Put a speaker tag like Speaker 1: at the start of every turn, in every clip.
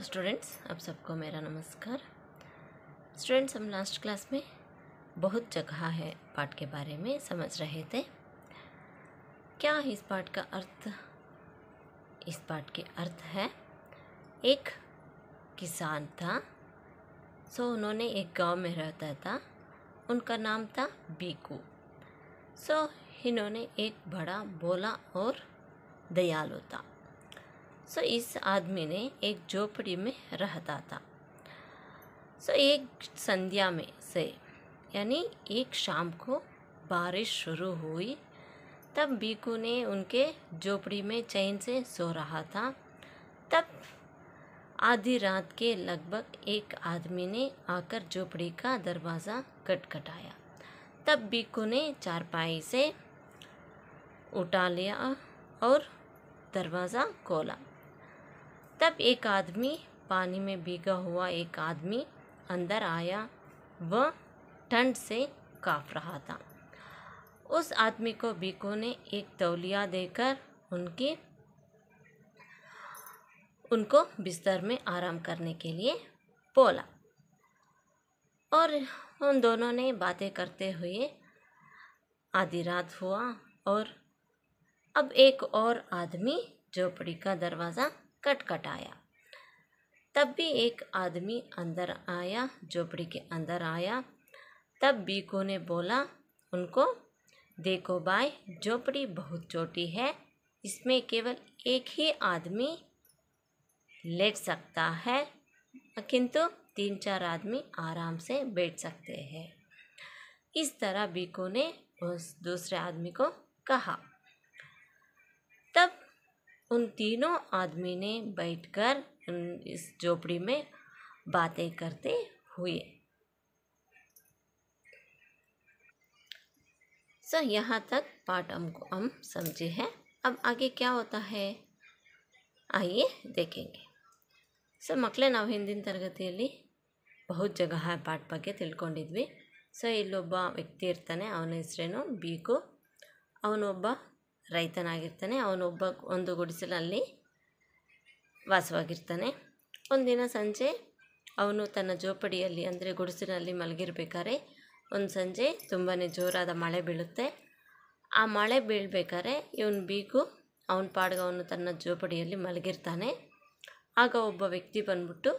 Speaker 1: hello students आप सबको मेरा नमस्कार स्टूडेंट्स हम लास्ट क्लास में बहुत जगह है पाठ के बारे में समझ रहे थे क्या इस पाठ का अर्थ इस पाठ के अर्थ है एक किसान था सो उन्होंने एक गांव में रहता था उनका नाम था बीकू सो इन्होंने एक बड़ा बोला और दयालु था सो इस आदमी ने एक झोपड़ी में रहता था सो एक संध्या में से यानी एक शाम को बारिश शुरू हुई तब बीकू ने उनके झोपड़ी में चैन से सो रहा था तब आधी रात के लगभग एक आदमी ने आकर झोपड़ी का दरवाज़ा कटखटाया तब बीकू ने चारपाई से उठा लिया और दरवाज़ा खोला तब एक आदमी पानी में भीगा हुआ एक आदमी अंदर आया वह ठंड से काँप रहा था उस आदमी को बीको ने एक तौलिया देकर उनकी उनको बिस्तर में आराम करने के लिए बोला और उन दोनों ने बातें करते हुए आधी रात हुआ और अब एक और आदमी झोपड़ी का दरवाज़ा कटकटाया तब भी एक आदमी अंदर आया झोपड़ी के अंदर आया तब बीको ने बोला उनको देखो भाई झोपड़ी बहुत छोटी है इसमें केवल एक ही आदमी लेट सकता है किंतु तीन चार आदमी आराम से बैठ सकते हैं इस तरह बीको ने उस दूसरे आदमी को कहा उन तीनों आदमी ने बैठकर इस झोपड़ी में बातें करते हुए सो so, यहाँ तक पाठ हमको हम समझे हैं अब आगे क्या होता है आइए देखेंगे सो so, मकल ना हिंदी तरगतली बहुत जगह है पाठ बे तक सो इलोब व्यक्ति इतने अन बीकु ರೈತನಾಗಿರ್ತಾನೆ ಅವನೊಬ್ಬ ಒಂದು ಗುಡಿಸಲಲ್ಲಿ ವಾಸವಾಗಿರ್ತಾನೆ ಒಂದಿನ ಸಂಜೆ ಅವನು ತನ್ನ ಜೋಪಡಿಯಲ್ಲಿ ಅಂದರೆ ಗುಡಿಸಿನಲ್ಲಿ ಮಲಗಿರ್ಬೇಕಾದ್ರೆ ಒಂದು ಸಂಜೆ ತುಂಬಾ ಜೋರಾದ ಮಳೆ ಬೀಳುತ್ತೆ ಆ ಮಳೆ ಬೀಳ್ಬೇಕಾದ್ರೆ ಇವನು ಬೀಗು ಅವನ ಪಾಡ್ಗವನ್ನು ತನ್ನ ಜೋಪಡಿಯಲ್ಲಿ ಮಲಗಿರ್ತಾನೆ ಆಗ ಒಬ್ಬ ವ್ಯಕ್ತಿ ಬಂದ್ಬಿಟ್ಟು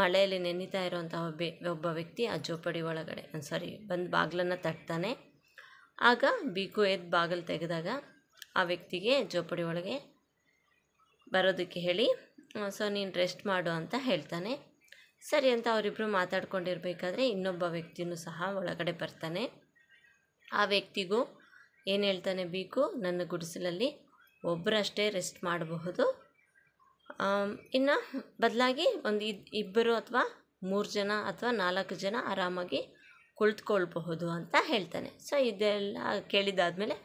Speaker 1: ಮಳೆಯಲ್ಲಿ ನೆನಿತಾ ಇರುವಂತಹ ಒಬ್ಬ ಒಬ್ಬ ವ್ಯಕ್ತಿ ಆ ಜೋಪಡಿ ಒಳಗಡೆ ಸಾರಿ ಬಂದು ಬಾಗಿಲನ್ನು ತಟ್ತಾನೆ ಆಗ ಬೀಕು ಎದ್ದು ಬಾಗಿಲು ತೆಗೆದಾಗ ಆ ವ್ಯಕ್ತಿಗೆ ಜೋಪಡಿ ಒಳಗೆ ಬರೋದಕ್ಕೆ ಹೇಳಿ ಸೊ ನೀನು ರೆಸ್ಟ್ ಮಾಡು ಅಂತ ಹೇಳ್ತಾನೆ ಸರಿ ಅಂತ ಅವರಿಬ್ಬರು ಮಾತಾಡ್ಕೊಂಡಿರಬೇಕಾದ್ರೆ ಇನ್ನೊಬ್ಬ ವ್ಯಕ್ತಿಯೂ ಸಹ ಒಳಗಡೆ ಬರ್ತಾನೆ ಆ ವ್ಯಕ್ತಿಗೂ ಏನು ಹೇಳ್ತಾನೆ ಬೇಕು ನನ್ನ ಗುಡಿಸಲಲ್ಲಿ ಒಬ್ಬರಷ್ಟೇ ರೆಸ್ಟ್ ಮಾಡಬಹುದು ಇನ್ನು ಬದಲಾಗಿ ಒಂದು ಇಬ್ಬರು ಅಥವಾ ಮೂರು ಜನ ಅಥವಾ ನಾಲ್ಕು ಜನ ಆರಾಮಾಗಿ ಕುಳಿತುಕೊಳ್ಬಹುದು ಅಂತ ಹೇಳ್ತಾನೆ ಸೊ ಇದೆಲ್ಲ ಕೇಳಿದಾದಮೇಲೆ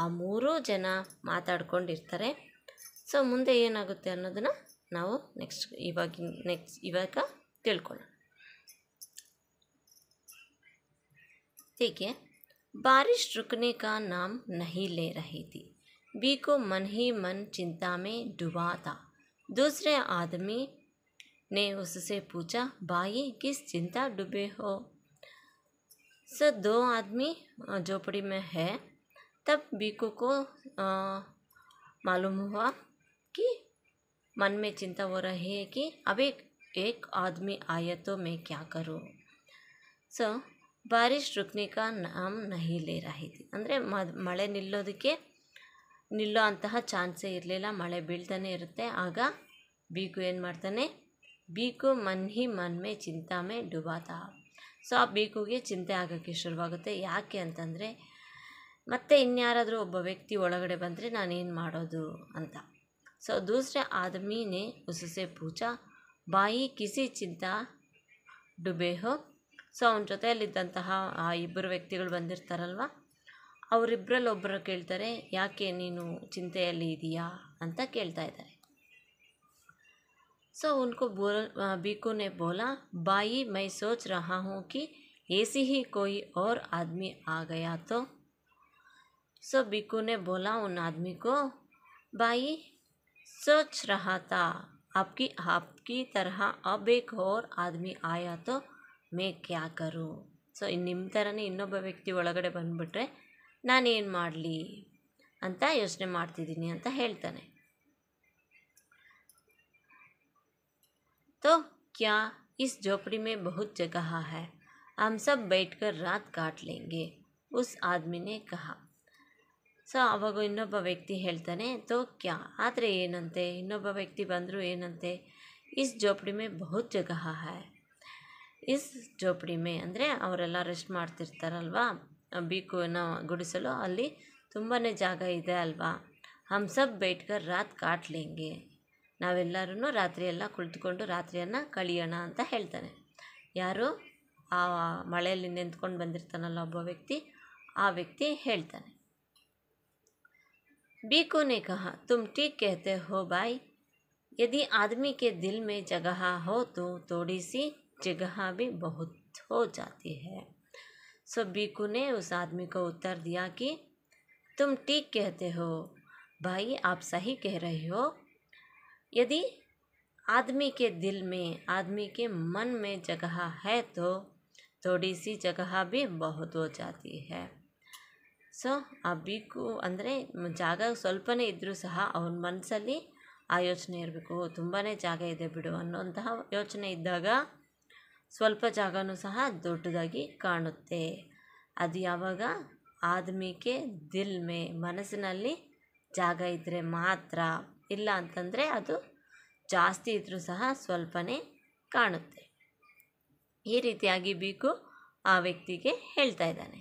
Speaker 1: ಆ जन ಜನ सो मुदे ಮುಂದೆ ಏನಾಗುತ್ತೆ ಅನ್ನೋದನ್ನು ನಾವು ನೆಕ್ಸ್ಟ್ ಇವಾಗಿನ ನೆಕ್ಸ್ಟ್ ಇವಾಗ बारिश रुकने का नाम नहीं ले रही थी बी को मन ही मन चिंता में डुबा था दूसरे आदमी ने उससे पूछा भाई किस चिंता डूबे हो सर दो आदमी झोपड़ी में है तब बीकू को आ, मालूम हुआ कि मन में चिंता हो रही है कि अब एक एक आदमी आया तो मैं क्या करूँ ಸೊ ಬಾರಿಶ್ ರುಕ್ನಿಕ ನಾಮ್ ನಹಿ ರಹಿತಿ ಅಂದರೆ ಮಳೆ ನಿಲ್ಲೋದಕ್ಕೆ ನಿಲ್ಲೋ ಅಂತಹ ಚಾನ್ಸೇ ಇರಲಿಲ್ಲ ಮಳೆ ಬೀಳ್ತಾನೆ ಇರುತ್ತೆ ಆಗ ಬೀಕು ಏನು ಮಾಡ್ತಾನೆ ಬೀಕು ಮನ್ ಹಿ ಮನ್ಮೆ ಚಿಂತಾಮೆ ಡುಬಾತ ಸೊ ಆ ಬೀಕುಗೆ ಚಿಂತೆ ಆಗೋಕ್ಕೆ ಶುರುವಾಗುತ್ತೆ ಯಾಕೆ ಅಂತಂದರೆ ಮತ್ತು ಇನ್ಯಾರಾದರೂ ಒಬ್ಬ ವ್ಯಕ್ತಿ ಒಳಗಡೆ ಬಂದರೆ ನಾನೇನು ಮಾಡೋದು ಅಂತ ಸೊ ದೂಸರೆ ಆದಮೀನೆ ಉಸುಸೆ ಪೂಜಾ ಬಾಯಿ ಕಿಸಿ ಚಿಂತ ಡುಬೇಹೋ ಸೊ ಅವನ ಜೊತೆಯಲ್ಲಿದ್ದಂತಹ ಆ ಇಬ್ಬರು ವ್ಯಕ್ತಿಗಳು ಬಂದಿರ್ತಾರಲ್ವ ಅವರಿಬ್ಬರಲ್ಲಿ ಒಬ್ಬರು ಕೇಳ್ತಾರೆ ಯಾಕೆ ನೀನು ಚಿಂತೆಯಲ್ಲಿ ಇದೆಯಾ ಅಂತ ಕೇಳ್ತಾ ಇದ್ದಾರೆ ಸೊ ಉನ್ಕೋ ಬೋಲ್ ಬೀಕುನೆ ಬೋಲಾ ಬಾಯಿ ಮೈ ಸೋಚ್ ರಹಾ ಹೂँ कि ऐसी ही कोई और आदमी आ गया सो बिकू ने बोला उन आदमी को भाई सोच रहा था आपकी आपकी तरह अब एक और आदमी आया तो मैं क्या करूँ सो निम्तर ಥರನೇ व्यक्ति वे ಒಳಗಡೆ ಬಂದುಬಿಟ್ರೆ ನಾನೇನು ಮಾಡಲಿ ಅಂತ ಯೋಚನೆ ಮಾಡ್ತಿದ್ದೀನಿ तो क्या इस झोपड़ी में बहुत जगह है हम सब बैठकर रात काट लेंगे उस आदमी ने कहा ಸೊ ಆವಾಗ ಇನ್ನೊಬ್ಬ ವ್ಯಕ್ತಿ ಹೇಳ್ತಾನೆ ತೋಕ್ಯ ಆದರೆ ಏನಂತೆ ಇನ್ನೊಬ್ಬ ವ್ಯಕ್ತಿ ಬಂದರೂ ಏನಂತೆ ಇಸ್ ಜೋಪಡಿ ಮೇ ಬಹುತ್ ಜಗ ಹೈ ಇಸ್ ಜೋಪಡಿ ಮೇ ಅಂದರೆ ಅವರೆಲ್ಲ ರೆಸ್ಟ್ ಮಾಡ್ತಿರ್ತಾರಲ್ವಾ ಬೀಕುವನ್ನು ಗುಡಿಸಲು ಅಲ್ಲಿ ತುಂಬಾ ಜಾಗ ಇದೆ ಅಲ್ವಾ ಹಂಸಬ್ ಬೇಟ್ಕರ್ ರಾತ್ ಕಾಟ್ಲಿಂಗೆ ನಾವೆಲ್ಲರೂ ರಾತ್ರಿಯೆಲ್ಲ ಕುಳಿತುಕೊಂಡು ರಾತ್ರಿಯನ್ನು ಕಳಿಯೋಣ ಅಂತ ಹೇಳ್ತಾನೆ ಯಾರು ಆ ಮಳೆಯಲ್ಲಿ ನಿಂತ್ಕೊಂಡು ಬಂದಿರ್ತಾನಲ್ಲ ಒಬ್ಬ ವ್ಯಕ್ತಿ ಆ ವ್ಯಕ್ತಿ ಹೇಳ್ತಾನೆ बीकू ने कहा तुम ठीक कहते हो भाई यदि आदमी के दिल में जगह हो तो थोड़ी सी जगह भी बहुत हो जाती है सो बीकू ने उस आदमी को उत्तर दिया कि तुम ठीक कहते हो भाई आप सही कह रहे हो यदि आदमी के दिल में आदमी के मन में जगह है तो थोड़ी सी जगह भी बहुत हो जाती है ಸೊ ಆ ಬೀಕು ಅಂದರೆ ಜಾಗ ಸ್ವಲ್ಪನೇ ಇದ್ದರೂ ಸಹ ಅವನ ಮನಸ್ಸಲ್ಲಿ ಆ ಯೋಚನೆ ಇರಬೇಕು ತುಂಬಾ ಜಾಗ ಇದೆ ಬಿಡು ಅನ್ನೋಂತಹ ಯೋಚನೆ ಇದ್ದಾಗ ಸ್ವಲ್ಪ ಜಾಗನೂ ಸಹ ದೊಡ್ಡದಾಗಿ ಕಾಣುತ್ತೆ ಅದು ಯಾವಾಗ ಆದ್ಮಿಕೆ ದಿಲ್ಮೆ ಮನಸ್ಸಿನಲ್ಲಿ ಜಾಗ ಇದ್ದರೆ ಮಾತ್ರ ಇಲ್ಲ ಅಂತಂದರೆ ಅದು ಜಾಸ್ತಿ ಇದ್ದರೂ ಸಹ ಸ್ವಲ್ಪನೇ ಕಾಣುತ್ತೆ ಈ ರೀತಿಯಾಗಿ ಬೀಕು ಆ ವ್ಯಕ್ತಿಗೆ ಹೇಳ್ತಾ ಇದ್ದಾನೆ